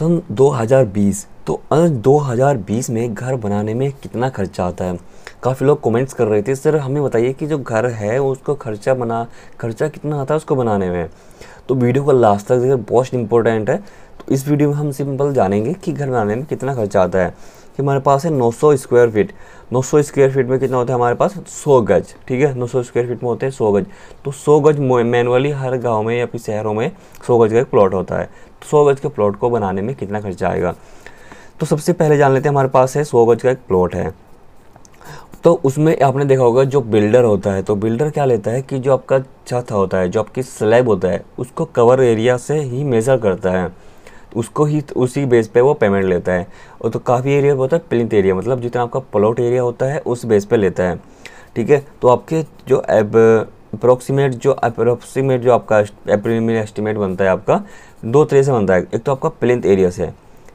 सन 2020 तो अन 2020 में घर बनाने में कितना खर्चा आता है काफ़ी लोग कमेंट्स कर रहे थे सर हमें बताइए कि जो घर है उसको खर्चा बना खर्चा कितना आता है उसको बनाने में तो वीडियो का लास्ट तक देखिए बहुत इंपॉर्टेंट है तो इस वीडियो में हम सिंपल जानेंगे कि घर बनाने में कितना खर्चा आता है कि हमारे पास है 900 स्क्वायर फीट 900 स्क्वायर फीट में कितना होता है हमारे पास 100 गज ठीक है 900 स्क्वायर फीट में होते हैं 100 गज तो 100 गज मैनुअली हर गांव में या फिर शहरों में 100 गज का एक प्लॉट होता है सौ गज के प्लॉट को बनाने में कितना खर्चा आएगा तो सबसे पहले जान लेते हैं हमारे पास है सौ गज का एक प्लॉट है तो उसमें आपने देखा होगा जो बिल्डर होता है तो बिल्डर क्या लेता है कि जो आपका छत होता है जो आपकी स्लैब होता है उसको कवर एरिया से ही मेज़र करता है उसको ही उसी बेस पे वो पेमेंट लेता है और तो काफ़ी एरिया होता है प्लिंथ एरिया मतलब जितना आपका प्लॉट एरिया होता है उस बेस पे लेता है ठीक है तो आपके जो अप्रोक्सीमेट जो अप्रोक्सीमेट जो आपका एप्रीमियर एस्टिमेट बनता है आपका दो तरह से बनता है एक तो आपका प्लिंथ एरिया से है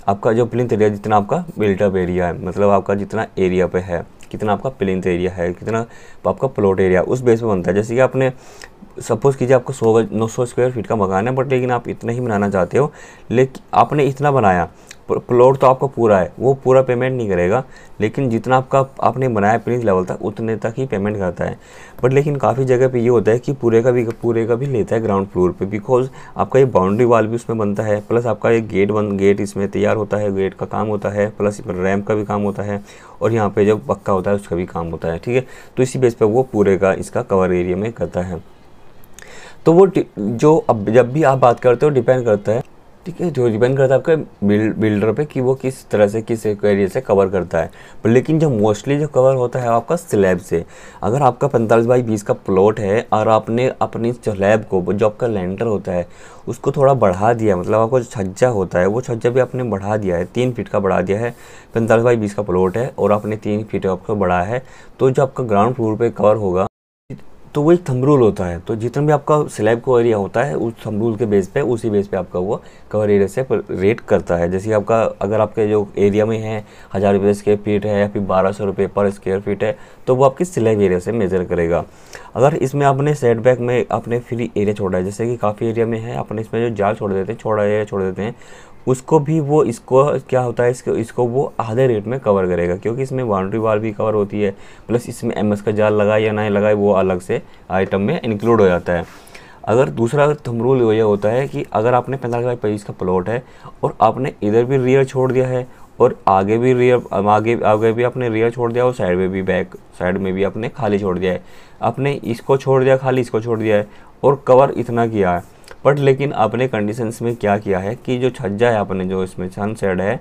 आपका जो प्लिंथ एरिया जितना आपका बिल्टअप एरिया है मतलब आपका जितना एरिया पे है कितना आपका प्लिंथ एरिया है कितना आपका प्लॉट एरिया उस बेस पे बनता है जैसे कि आपने सपोज़ कीजिए आपको सौ नौ सौ स्क्वायर फीट का मकान है बट लेकिन आप इतना ही बनाना चाहते हो लेकिन आपने इतना बनाया प्लॉट तो आपका पूरा है वो पूरा पेमेंट नहीं करेगा लेकिन जितना आपका आपने बनाया प्रिंस लेवल तक उतने तक ही पेमेंट करता है बट लेकिन काफ़ी जगह पे ये होता है कि पूरे का भी पूरे का भी लेता है ग्राउंड फ्लोर पे बिकॉज आपका ये बाउंड्री वाल भी उसमें बनता है प्लस आपका एक गेट बन गेट इसमें तैयार होता है गेट का काम होता है प्लस रैम्प का भी काम होता है और यहाँ पर जब पक्का होता है उसका भी काम होता है ठीक है तो इसी बेस पर वो पूरे का इसका कवर एरिया में करता है तो वो जो अब जब भी आप बात करते हो डिपेंड करता है ठीक है जो डिपेंड करता है आपके बिल्डर पे कि वो किस तरह से किस एरिया से कवर करता है पर लेकिन जो मोस्टली जो कवर होता है आपका स्लैब से अगर आपका पैंतालीस बाई बीस का प्लॉट है और आपने अपनी स्लैब को जो आपका लेंटर होता है उसको थोड़ा बढ़ा दिया मतलब आपका जो छज्जा होता है वो छज्जा भी आपने बढ़ा दिया है तीन फीट का बढ़ा दिया है पैंतालीस बाई बीस का प्लॉट है और आपने तीन फीट आपको बढ़ा है तो जो आपका ग्राउंड फ्लोर पर कवर होगा तो वो एक रूल होता है तो जितना भी आपका स्लैब का एरिया होता है उस रूल के बेस पे उसी बेस पे आपका वो कवर एरिया से रेट करता है जैसे आपका अगर आपके जो एरिया में है हज़ार रुपये स्क्वेयर फीट है या फिर बारह सौ रुपये पर स्क्वेयर फीट है तो वो आपके स्लैब एरिया से मेजर करेगा अगर इसमें आपने सेटबैक में आपने फ्री एरिया छोड़ा है जैसे कि काफ़ी एरिया में है अपने इसमें जो जाल छोड़ देते हैं छोटा एरिया छोड़ देते हैं उसको भी वो इसको क्या होता है इसको इसको वो आधे रेट में कवर करेगा क्योंकि इसमें बाउंड्री वाल भी कवर होती है प्लस इसमें एम का जाल लगाए या ना लगाए वो अलग से आइटम में इंक्लूड हो जाता है अगर दूसरा थम रूल ये होता है कि अगर आपने पैंतालीस बाई पच्चीस का प्लॉट है और आपने इधर भी रियर छोड़ दिया है और आगे भी रियर आगे आगे भी आपने रियर छोड़ दिया और साइड में भी बैक साइड में भी आपने खाली छोड़ दिया है आपने इसको छोड़ दिया खाली इसको छोड़ दिया है और कवर इतना किया है बट लेकिन आपने कंडीशंस में क्या किया है कि जो छज्जा है आपने जो इसमें सनसेड है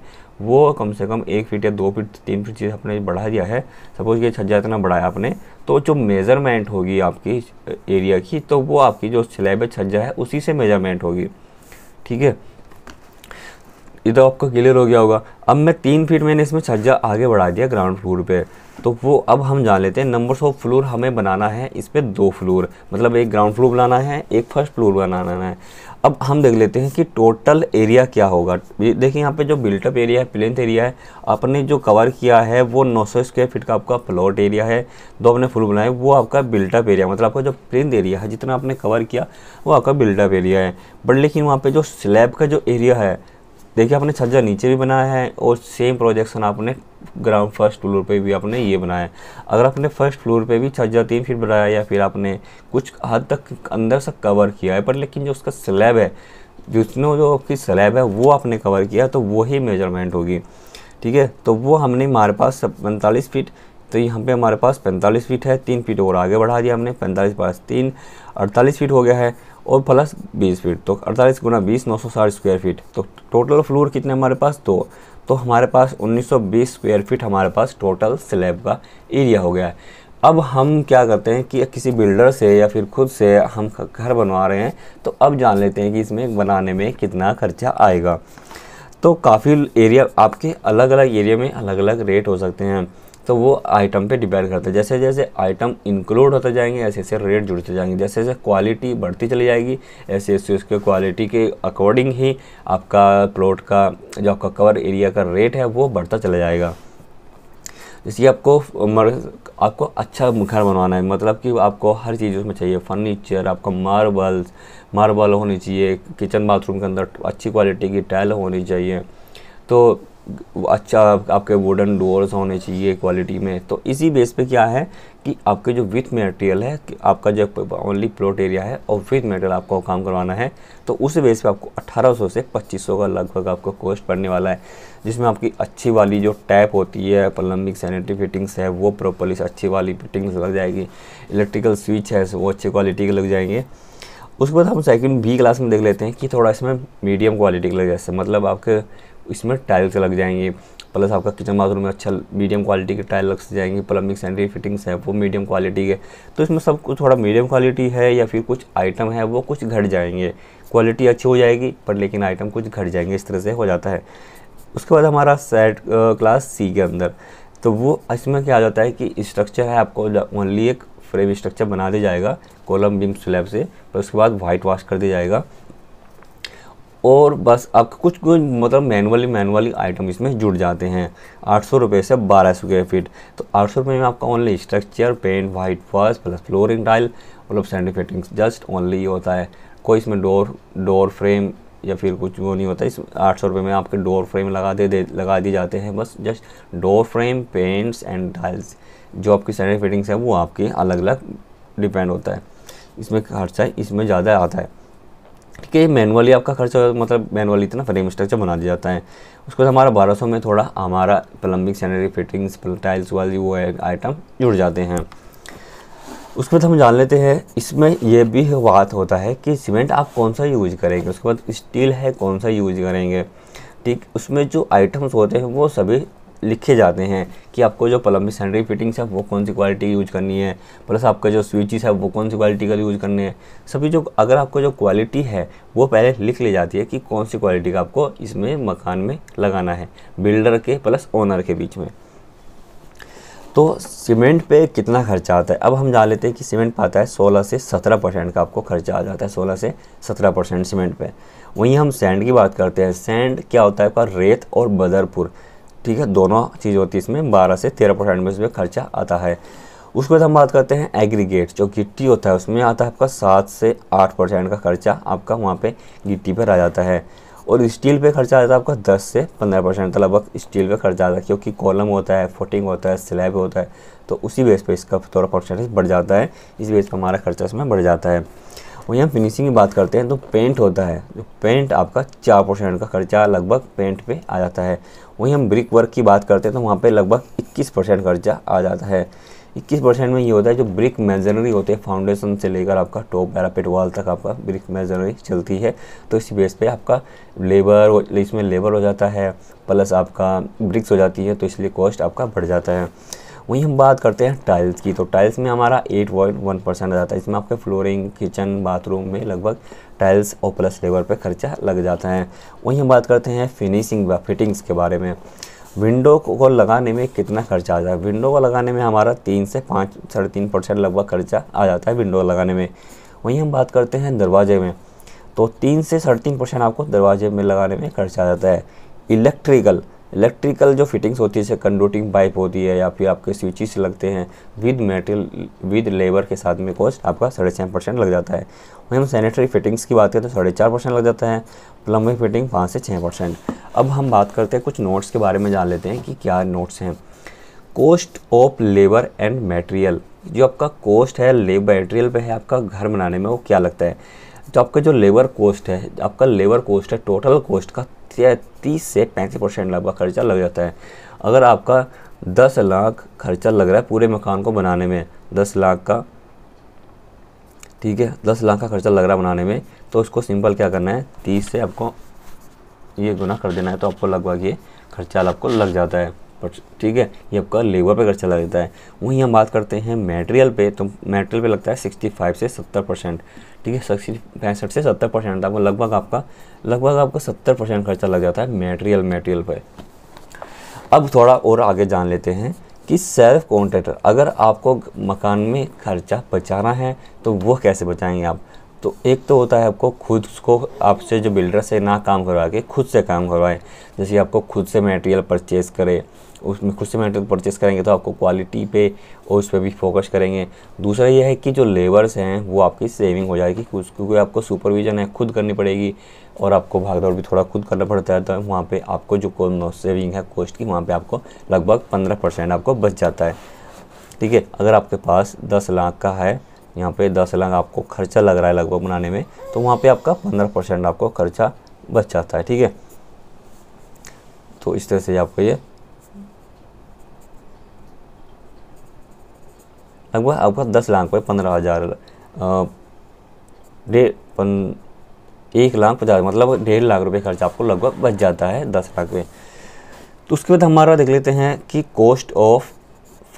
वो कम से कम एक फीट या दो फीट तीन फीट चीज़ आपने बढ़ा दिया है सपोज ये छज्जा इतना बढ़ाया आपने तो जो मेज़रमेंट होगी आपकी एरिया की तो वो आपकी जो स्लैब छज्जा है उसी से मेजरमेंट होगी ठीक है ये तो आपका क्लियर हो गया होगा अब मैं तीन फीट मैंने इसमें छज्जा आगे बढ़ा दिया ग्राउंड फ्लोर पर तो वो अब हम जान लेते हैं नंबर्स ऑफ फ्लोर हमें बनाना है इस पर दो फ्लोर मतलब एक ग्राउंड फ्लोर बनाना है एक फर्स्ट फ्लोर बनाना है अब हम देख लेते हैं कि टोटल एरिया क्या होगा देखिए यहाँ पे जो बिल्टअप एरिया है प्लेंथ एरिया है आपने जो कवर किया है वो 900 स्क्वायर फीट का आपका प्लॉट एरिया है दो आपने फ्लोर बनाया वो आपका बिल्टअप एरिया मतलब आपका जो प्लेंथ एरिया है जितना आपने कवर किया वो आपका बिल्टअप एरिया है बट लेकिन वहाँ पर जो स्लैब का जो एरिया है देखिए आपने छज्जा नीचे भी बनाया है और सेम प्रोजेक्शन आपने ग्राउंड फर्स्ट फ्लोर पे भी आपने ये बनाया है अगर आपने फर्स्ट फ्लोर पे भी छज्जा तीन फीट बनाया या फिर आपने कुछ हद तक अंदर से कवर किया है पर लेकिन जो उसका स्लैब है जिसने जो आपकी स्लैब है वो आपने कवर किया तो वही मेजरमेंट होगी ठीक है तो वो हमने हमारे पास पैंतालीस फीट तो यहाँ पे हमारे पास 45 फीट है तीन फीट और आगे बढ़ा दिया हमने 45 पास तीन 48 फीट हो गया है और प्लस 20 फीट तो 48 गुना बीस नौ स्क्वायर फीट तो टोटल फ्लोर कितने हमारे पास दो तो, तो हमारे पास 1920 स्क्वायर फीट हमारे पास टोटल स्लैब का एरिया हो गया है अब हम क्या करते हैं कि किसी बिल्डर से या फिर खुद से हम घर बनवा रहे हैं तो अब जान लेते हैं कि इसमें बनाने में कितना खर्चा आएगा तो काफ़ी एरिया आपके अलग अलग एरिया में अलग अलग रेट हो सकते हैं तो वो आइटम पे डिपेंड करता है जैसे जैसे आइटम इंक्लूड होते जाएंगे ऐसे ऐसे रेट जुड़ते जाएंगे जैसे जैसे क्वालिटी बढ़ती चली जाएगी ऐसे ऐसे उसके क्वालिटी के अकॉर्डिंग ही आपका प्लॉट का जो आपका कवर एरिया का रेट है वो बढ़ता चला जाएगा इसलिए आपको मर, आपको अच्छा घर बनवाना है मतलब कि आपको हर चीज़ उसमें चाहिए फर्नीचर आपको मार्बल्स मार्बल होनी चाहिए किचन बाथरूम के अंदर अच्छी क्वालिटी की टाइल होनी चाहिए तो अच्छा आपके वुडन डोर्स होने चाहिए क्वालिटी में तो इसी बेस पे क्या है कि आपके जो विथ मटेरियल है आपका जो ओनली प्लॉट एरिया है और विथ मटेरियल आपको काम करवाना है तो उस बेस पे आपको 1800 से 2500 का लगभग आपको कॉस्ट पड़ने वाला है जिसमें आपकी अच्छी वाली जो टैप होती है प्लम्बिंग सैनिटरी फिटिंग्स है वो प्रॉपरली अच्छी वाली फिटिंग्स लग जाएगी इलेक्ट्रिकल स्विच है वो अच्छी क्वालिटी के लग जाएंगे उसके बाद हम सेकंड बी क्लास में देख लेते हैं कि थोड़ा इसमें मीडियम क्वालिटी के लग जैसे मतलब आपके इसमें टाइल्स लग जाएंगे प्लस आपका किचन बाथरूम में अच्छा मीडियम क्वालिटी के टाइल लग जाएंगे प्लम्बिंग सैनिटरी फिटिंग्स है वो मीडियम क्वालिटी के तो इसमें सब कुछ थोड़ा मीडियम क्वालिटी है या फिर कुछ आइटम है वो कुछ घट जाएंगे क्वालिटी अच्छी हो जाएगी पर लेकिन आइटम कुछ घट जाएंगे इस तरह से हो जाता है उसके बाद हमारा सेट क्लास सी के अंदर तो वो इसमें क्या आ जाता है कि स्ट्रक्चर है आपको ओनली एक फ्रेम स्ट्रक्चर बना दिया जाएगा कॉलम बीम स्लैब से पर उसके बाद वाइट वाश कर दिया जाएगा और बस आपको कुछ कुछ मतलब मैनुअली मैनुअली आइटम इसमें जुड़ जाते हैं आठ सौ रुपये से बारह स्क्वेयर फीट तो आठ सौ रुपये में आपका ओनली स्ट्रक्चर पेंट वाइट फर्श प्लस फ्लोरिंग टाइल मतलब सैंडिंग फिटिंग्स जस्ट ओनली ये होता है कोई इसमें डोर डोर फ्रेम या फिर कुछ वो नहीं होता इस आठ सौ रुपये में आपके डोर फ्रेम लगा दे, दे लगा दिए जाते हैं बस just door frame paints and tiles जो आपकी सैनिटरी फिटिंग्स है वो आपकी अलग अलग डिपेंड होता है इसमें खर्चा इसमें ज़्यादा आता है ठीक है मैनुअली आपका खर्चा मतलब मैनुअली इतना फ्रेम स्ट्रक्चर बना दिया जाता है उसके बाद हमारा बारह सौ में थोड़ा हमारा प्लम्बिंग सैनरी फिटिंग्स टाइल्स वाली वो आइटम जुड़ जाते हैं उसके बाद हम जान लेते हैं इसमें यह भी बात होता है कि सीमेंट आप कौन सा यूज करेंगे उसके बाद स्टील है कौन सा यूज करेंगे ठीक उसमें जो आइटम्स होते हैं वो सभी लिखे जाते हैं कि आपको जो प्लम्बिंग सेंडरी फिटिंग्स है वो कौन सी क्वालिटी यूज करनी है प्लस आपका जो स्विचेस है वो कौन सी क्वालिटी का यूज करने हैं सभी जो अगर आपको जो क्वालिटी है वो पहले लिख ली जाती है कि कौन सी क्वालिटी का आपको इसमें मकान में लगाना है बिल्डर के प्लस ओनर के बीच में तो सीमेंट पे कितना खर्चा आता है अब हम जान लेते हैं कि सीमेंट पाता है 16 से 17 परसेंट का आपको खर्चा आ जाता है 16 से 17 परसेंट सीमेंट पे वहीं हम सैंड की बात करते हैं सैंड क्या होता है आपका रेत और बदरपुर ठीक है दोनों चीज़ होती है इसमें बारह से तेरह परसेंट में इसमें खर्चा आता है उसके बाद हम बात करते हैं एग्रीगेट जो गिट्टी होता है उसमें आता है आपका सात से आठ परसेंट का खर्चा आपका वहाँ पे गिट्टी पर आ जाता है और स्टील पे खर्चा आता है आपका दस से पंद्रह परसेंट तो लगभग स्टील पे खर्चा आता है क्योंकि कॉलम होता है फुटिंग होता है स्लैब होता है तो उसी बेस पर इसका थोड़ा परसेंटेज बढ़ जाता है इस बेस पर हमारा खर्चा इसमें बढ़ जाता है और हम फिनिशिंग की बात करते हैं तो पेंट होता है जो तो पेंट आपका चार परसेंट का खर्चा लगभग पेंट पे आ जाता है वहीं हम ब्रिक वर्क की बात करते हैं तो वहाँ पर लगभग इक्कीस परसेंट खर्चा आ जाता है इक्कीस परसेंट में ये होता है जो ब्रिक मेजनरी होते हैं फाउंडेशन से लेकर आपका टॉप पैरापेट वाल तक आपका ब्रिक मेजनरी चलती है तो इसी बेस पे आपका लेबर इसमें लेबर हो जाता है प्लस आपका ब्रिक्स हो जाती है तो इसलिए कॉस्ट आपका बढ़ जाता है वहीं हम बात करते हैं टाइल्स की तो टाइल्स में हमारा एट पॉइंट वन परसेंट आ जाता है इसमें आपके फ्लोरिंग किचन बाथरूम में लगभग टाइल्स और प्लस लेबर पर खर्चा लग जाता है वहीं हम बात करते हैं फिनिशिंग व फिटिंग्स के बारे में विंडो को लगाने में कितना खर्चा आ जाता है विंडो को लगाने में हमारा तीन से पाँच साढ़े तीन परसेंट लगभग खर्चा आ जाता है विंडो लगाने में वहीं हम बात करते हैं दरवाजे में तो तीन से साढ़े तीन परसेंट आपको दरवाजे में लगाने में खर्चा आ जाता है इलेक्ट्रिकल इलेक्ट्रिकल जो फिटिंग्स होती है जैसे कंडोटिंग पाइप होती है या फिर आपके स्विचिस लगते हैं विद मेटल विद लेबर के साथ में कॉस्ट आपका साढ़े छः परसेंट लग जाता है वहीं हम सैनिटरी फिटिंग्स की बात करें तो साढ़े चार परसेंट लग जाता है प्लम्बिंग फिटिंग पाँच से छः परसेंट अब हम बात करते हैं कुछ नोट्स के बारे में जान लेते हैं कि क्या नोट्स हैं cost of labour and material जो आपका कॉस्ट है लेबर मेटेरियल पे है आपका घर बनाने में वो क्या लगता है तो आपका जो लेबर कॉस्ट है आपका लेबर कॉस्ट है टोटल कॉस्ट का तीस से पैंतीस परसेंट लगभग खर्चा लग जाता है अगर आपका दस लाख खर्चा लग रहा है पूरे मकान को बनाने में दस लाख का ठीक है दस लाख का खर्चा लग रहा है बनाने में तो उसको सिंपल क्या करना है तीस से आपको ये गुना कर देना है तो आपको लगभग ये खर्चा आपको लग जाता है पर ठीक है ये आपका लेबर पे अगर चला जाता है वहीं हम बात करते हैं मेटेरियल पे तो मेटेरियल पे लगता है 65 से 70 परसेंट ठीक है सिक्सटी पैंसठ से 70 परसेंट आपको लगभग आपका लगभग आपका 70 परसेंट खर्चा लग जाता है मेटेरियल मेटेरियल पे अब थोड़ा और आगे जान लेते हैं कि सेल्फ कॉन्ट्रैक्टर अगर आपको मकान में खर्चा बचाना है तो वह कैसे बचाएंगे आप तो एक तो होता है आपको खुद को आपसे जो बिल्डर से ना काम करवा के खुद से काम करवाएं जैसे आपको खुद से मटेरियल परचेज़ करें उसमें खुद से मटेरियल परचेज़ करेंगे तो आपको क्वालिटी पे और उस पर भी फोकस करेंगे दूसरा यह है कि जो लेबर्स हैं वो आपकी सेविंग हो जाएगी क्योंकि आपको सुपरविज़न है खुद करनी पड़ेगी और आपको भागदौड़ भी थोड़ा खुद करना पड़ता है तो वहाँ पर आपको जो सेविंग है कोस्ट की वहाँ पर आपको लगभग पंद्रह आपको बच जाता है ठीक है अगर आपके पास दस लाख का है यहाँ पे दस लाख आपको खर्चा लग रहा है लगभग बनाने में तो वहाँ पे आपका पंद्रह परसेंट आपको खर्चा बच जाता है ठीक है तो इस तरह से आपको ये लगभग आपका दस लाख पे पंद्रह हज़ार एक लाख पचास मतलब डेढ़ लाख रुपए खर्चा आपको लगभग बच जाता है दस लाख पे तो उसके बाद हमारा देख लेते हैं कि कॉस्ट ऑफ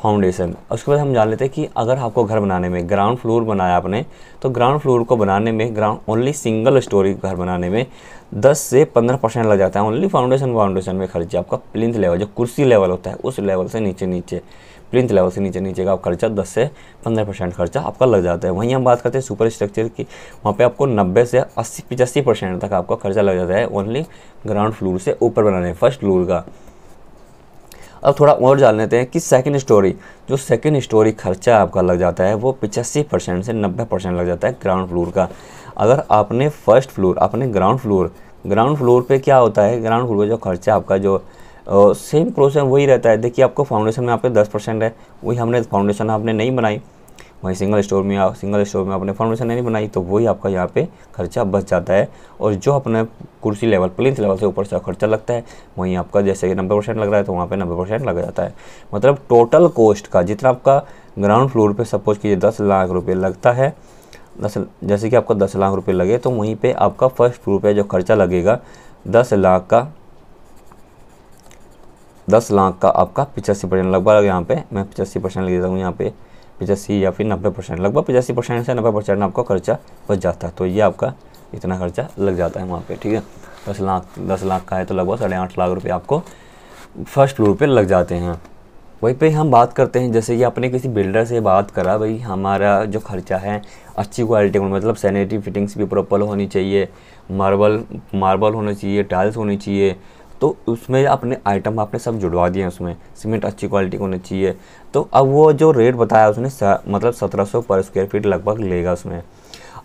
फाउंडेशन उसके बाद हम जान लेते हैं कि अगर आपको घर बनाने में ग्राउंड फ्लोर बनाया आपने तो ग्राउंड फ्लोर को बनाने में ग्राउंड ओनली सिंगल स्टोरी घर बनाने में 10 से 15 परसेंट लग जाता है ओनली फाउंडेशन फाउंडेशन में खर्चा आपका प्लिंथ लेवल जो कुर्सी लेवल होता है उस लेवल से नीचे नीचे प्रिंथ लेवल से नीचे नीचे का आप खर्चा 10 से 15 परसेंट खर्चा आपका लग जाता है वहीं हम बात करते हैं सुपर स्ट्रक्चर की वहाँ पे आपको 90 से 80 पचासी परसेंट तक आपका खर्चा लग जाता है ओनली ग्राउंड फ्लोर से ऊपर बनाने फर्स्ट फ्लोर का अब थोड़ा और जान लेते हैं कि सेकंड स्टोरी जो सेकंड स्टोरी खर्चा आपका लग जाता है वो पिचासी परसेंट से नब्बे परसेंट लग जाता है ग्राउंड फ्लोर का अगर आपने फर्स्ट फ्लोर अपने ग्राउंड फ्लोर ग्राउंड फ्लोर पे क्या होता है ग्राउंड फ्लोर का जो खर्चा आपका जो सेम प्रोसेस वही रहता है देखिए आपको फाउंडेशन में आपके दस परसेंट है वही हमने फाउंडेशन आपने नहीं बनाई वहीं सिंगल स्टोर में आप सिंगल स्टोर में आपने फॉर्मेशन नहीं बनाई तो वही आपका यहाँ पे खर्चा बच जाता है और जो अपने कुर्सी लेवल प्लिंथ लेवल से ऊपर से खर्चा लगता है वहीं आपका जैसे कि नब्बे परसेंट लग रहा है तो वहाँ पर नब्बे परसेंट लग जाता है मतलब टोटल कॉस्ट का जितना आपका ग्राउंड फ्लोर पर सपोज कीजिए दस लाख रुपये लगता है दस जैसे कि आपका दस लाख रुपये लगे तो वहीं पर आपका फर्स्ट फ्लोर पर जो खर्चा लगेगा दस लाख का दस लाख का आपका पिचासी परसेंट लगभग यहाँ पे मैं पिचासी परसेंट ले देता हूँ यहाँ पे पचासी या फिर नब्बे परसेंट लगभग पचासी परसेंट से नब्बे परसेंट आपका खर्चा बच जाता है तो ये आपका इतना खर्चा लग जाता है वहाँ पे ठीक है दस लाख दस लाख का है तो लगभग साढ़े आठ लाख रुपये आपको फर्स्ट फ्लोर पर लग जाते हैं वहीं पर हम बात करते हैं जैसे कि आपने किसी बिल्डर से बात करा भाई हमारा जो खर्चा है अच्छी क्वालिटी का मतलब सैनिटरी फिटिंग्स भी प्रॉपर होनी चाहिए मार्बल मार्बल होना चाहिए टाइल्स होनी चाहिए तो उसमें अपने आइटम आपने सब जुड़वा दिए उसमें सीमेंट अच्छी क्वालिटी को चाहिए तो अब वो जो रेट बताया उसने मतलब 1700 पर स्क्वायर फीट लगभग लेगा उसमें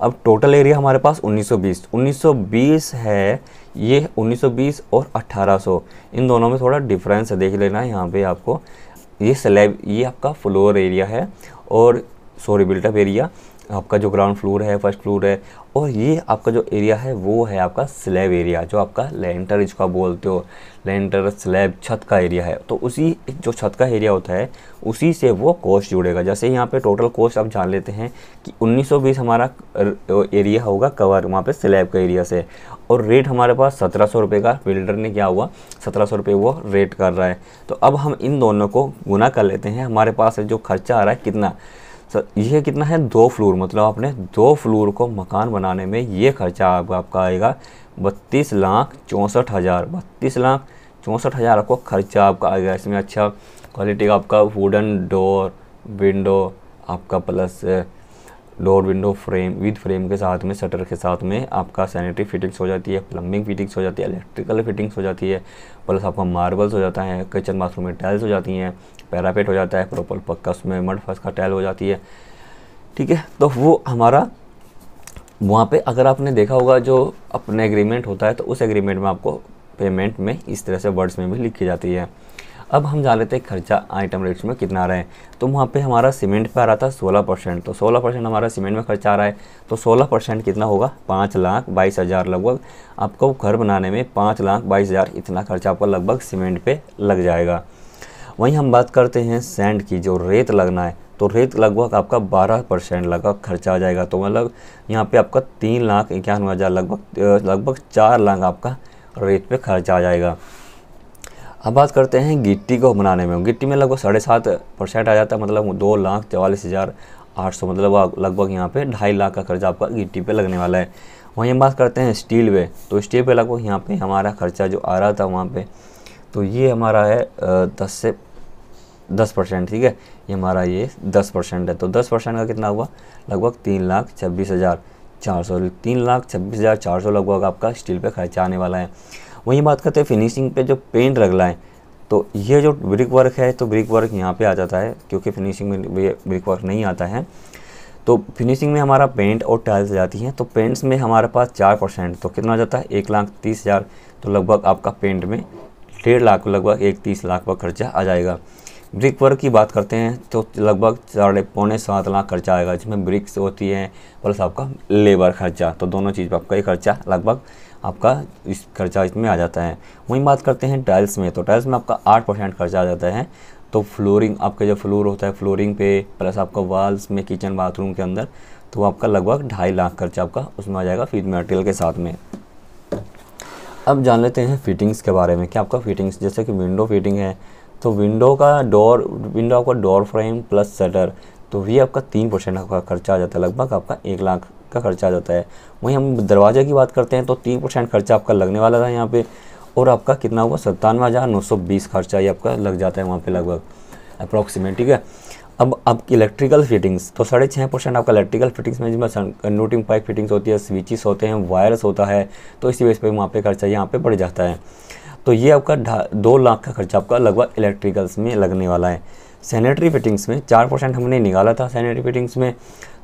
अब टोटल एरिया हमारे पास 1920 1920 है ये 1920 और 1800 इन दोनों में थोड़ा डिफरेंस है देख लेना यहाँ पे आपको ये स्लैब ये आपका फ्लोर एरिया है और सॉरी बिल्टअप एरिया आपका जो ग्राउंड फ्लोर है फर्स्ट फ्लोर है और ये आपका जो एरिया है वो है आपका स्लैब एरिया जो आपका लेंटर इसका बोलते हो लेंटर स्लैब छत का एरिया है तो उसी जो छत का एरिया होता है उसी से वो कॉस्ट जुड़ेगा जैसे यहाँ पे टोटल कॉस्ट आप जान लेते हैं कि 1920 हमारा एरिया होगा कवर वहाँ पे स्लैब का एरिया से और रेट हमारे पास सत्रह सौ रुपये का बिल्डर ने क्या हुआ सत्रह सौ रुपये वो रेट कर रहा है तो अब हम इन दोनों को गुना कर लेते हैं हमारे पास जो खर्चा आ रहा है कितना सर तो ये कितना है दो फ्लोर मतलब आपने दो फ्लोर को मकान बनाने में ये खर्चा आप, आपका आएगा बत्तीस लाख चौंसठ हज़ार बत्तीस लाख चौंसठ हज़ार आपको खर्चा आपका आएगा इसमें अच्छा क्वालिटी का आपका वुडन डोर विंडो आपका plus door window frame with frame के साथ में शटर के साथ में आपका सैनिटरी फिटिंग्स हो जाती है प्लम्बिंग फिटिंग्स हो जाती है इलेक्ट्रिकल फिटिंग्स हो जाती है प्लस आपका मार्बल्स हो जाता है किचन बाथरूम में टाइल्स हो जाती हैं पैरापेट हो जाता है प्रोपर पक्का उसमें मड फर्स का टाइल हो जाती है ठीक है तो वो हमारा वहाँ पे अगर आपने देखा होगा जो अपने एग्रीमेंट होता है तो उस एग्रीमेंट में आपको पेमेंट में इस तरह से वर्ड्स में भी लिखी जाती है अब हम जान लेते हैं खर्चा आइटम रेट्स में कितना आ रहा है तो वहाँ पे हमारा सीमेंट पे आ रहा था 16 परसेंट तो 16 परसेंट हमारा सीमेंट में खर्चा आ रहा है तो 16 परसेंट कितना होगा पाँच लाख बाईस हज़ार लगभग आपको घर बनाने में पाँच लाख बाईस हज़ार इतना खर्चा आपका लगभग सीमेंट पर लग जाएगा वहीं हम बात करते हैं सेंड की जो रेत लगना है तो रेत लगभग आपका बारह परसेंट लगा खर्चा आ जाएगा तो मतलब यहाँ पे आपका तीन लाख इक्यानवे हज़ार लगभग लगभग चार लाख आपका रेत पे खर्चा आ जाएगा अब बात करते हैं गिट्टी को बनाने में गिट्टी में लगभग साढ़े सात परसेंट आ जाता है मतलब दो लाख चवालीस हज़ार आठ सौ मतलब लगभग यहाँ पे ढाई लाख का खर्चा आपका गिट्टी पे लगने वाला है वहीं हम बात करते हैं स्टील पे तो स्टील पे लगभग यहाँ पे हमारा खर्चा जो आ रहा था वहाँ पे तो ये हमारा है दस से दस परसेंट ठीक है ये हमारा ये दस परसेंट है तो दस परसेंट का कितना हुआ लगभग तीन लाख छब्बीस हज़ार चार सौ तीन लाख छब्बीस हज़ार चार सौ लगभग आपका स्टील पे खर्चा आने वाला है वहीं बात करते हैं फिनिशिंग पे जो पेंट रगला है तो ये जो ब्रिक वर्क है तो ब्रिक वर्क यहाँ पे आ जाता है क्योंकि फिनिशिंग में ब्रिक वर्क नहीं आता है तो फिनिशिंग में हमारा पेंट और टाइल्स जाती हैं तो पेंट्स में हमारे पास चार परसेंट तो कितना जाता है एक लाख तीस हज़ार तो लगभग आपका पेंट में डेढ़ लाख लगभग एक तीस लाख का खर्चा आ जाएगा ब्रिक वर्क की बात करते हैं तो लगभग साढ़े पौने सात लाख खर्चा आएगा जिसमें ब्रिक्स होती है प्लस आपका लेबर खर्चा तो दोनों चीज़ पर आपका ये खर्चा लगभग आपका इस खर्चा इसमें आ जाता है वहीं बात करते हैं टाइल्स में तो टाइल्स में आपका आठ परसेंट खर्चा आ जाता है तो फ्लोरिंग आपका जो फ्लोर होता है फ्लोरिंग पे प्लस आपका वाल्स में किचन बाथरूम के अंदर तो आपका लगभग ढाई लाख खर्चा आपका उसमें आ जाएगा फीड मटेरियल के साथ में अब जान लेते हैं फिटिंग्स के बारे में कि आपका फिटिंग्स जैसे कि विंडो फिटिंग है तो विंडो का डोर विंडो आपका डोर फ्रेम प्लस सटर तो ये आपका तीन परसेंट आपका खर्चा आ जाता है लगभग आपका एक लाख का खर्चा आ जाता है वहीं हम दरवाजे की बात करते हैं तो तीन परसेंट खर्चा आपका लगने वाला था यहाँ पे और आपका कितना हुआ सत्तानवे हज़ार नौ सौ बीस खर्चा ये आपका लग जाता है वहाँ पे लगभग अप्रॉक्सीमेट ठीक है अब आपकी इलेक्ट्रिकल फिटिंग्स तो साढ़े छः परसेंट आपका इलेक्ट्रिकल फिटिंग्स में जिसमें नोटिंग पाइप फिटिंग्स होती है स्विचेस होते हैं वायरस होता है तो इसी वजह से वहाँ पे खर्चा यहाँ पे बढ़ जाता है तो ये आपका दो लाख का खर्चा आपका लगभग इलेक्ट्रिकल्स में लगने वाला है सैनिटरी फिटिंग्स में चार परसेंट हमने निकाला था सैनिटरी फिटिंग्स में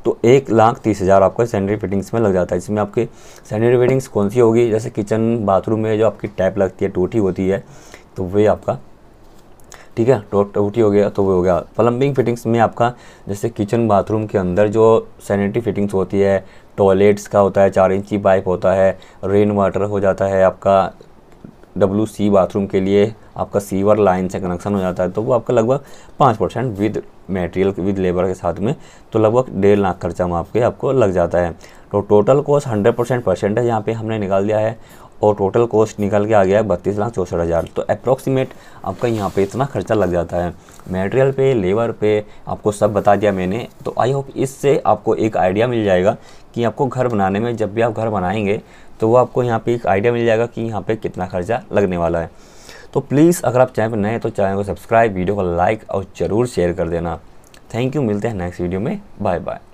तो एक लाख तीस हज़ार आपका सैनिटरी फिटिंग्स में लग जाता है इसमें आपकी सैनिटरी फिटिंग्स कौन सी होगी जैसे किचन बाथरूम में जो आपकी टैप लगती है टूटी होती है तो वे आपका ठीक है टूटी हो गया तो वो हो गया प्लम्बिंग फिटिंग्स में आपका जैसे किचन बाथरूम के अंदर जो सैनिटरी फिटिंग्स होती है टॉयलेट्स का होता है चार इंची पाइप होता है रेन वाटर हो जाता है आपका डब्ल्यू सी बाथरूम के लिए आपका सीवर लाइन से कनेक्शन हो जाता है तो वो आपका लगभग पाँच percent with material with labour के साथ में तो लगभग डेढ़ लाख खर्चा में आपके आपको लग जाता है तो total cost hundred percent percent है यहाँ पर हमने निकाल दिया है और टोटल कॉस्ट निकल के आ गया है बत्तीस लाख चौंसठ हज़ार तो अप्रॉक्सीमेट आपका यहाँ पे इतना खर्चा लग जाता है मेटेरियल पे लेबर पे आपको सब बता दिया मैंने तो आई होप इससे आपको एक आइडिया मिल जाएगा कि आपको घर बनाने में जब भी आप घर बनाएंगे तो वो आपको यहाँ पे एक आइडिया मिल जाएगा कि यहाँ पे कितना खर्चा लगने वाला है तो प्लीज़ अगर आप चैनल पर नए हैं तो चैनल को सब्सक्राइब वीडियो को लाइक और ज़रूर शेयर कर देना थैंक यू मिलते हैं नेक्स्ट वीडियो में बाय बाय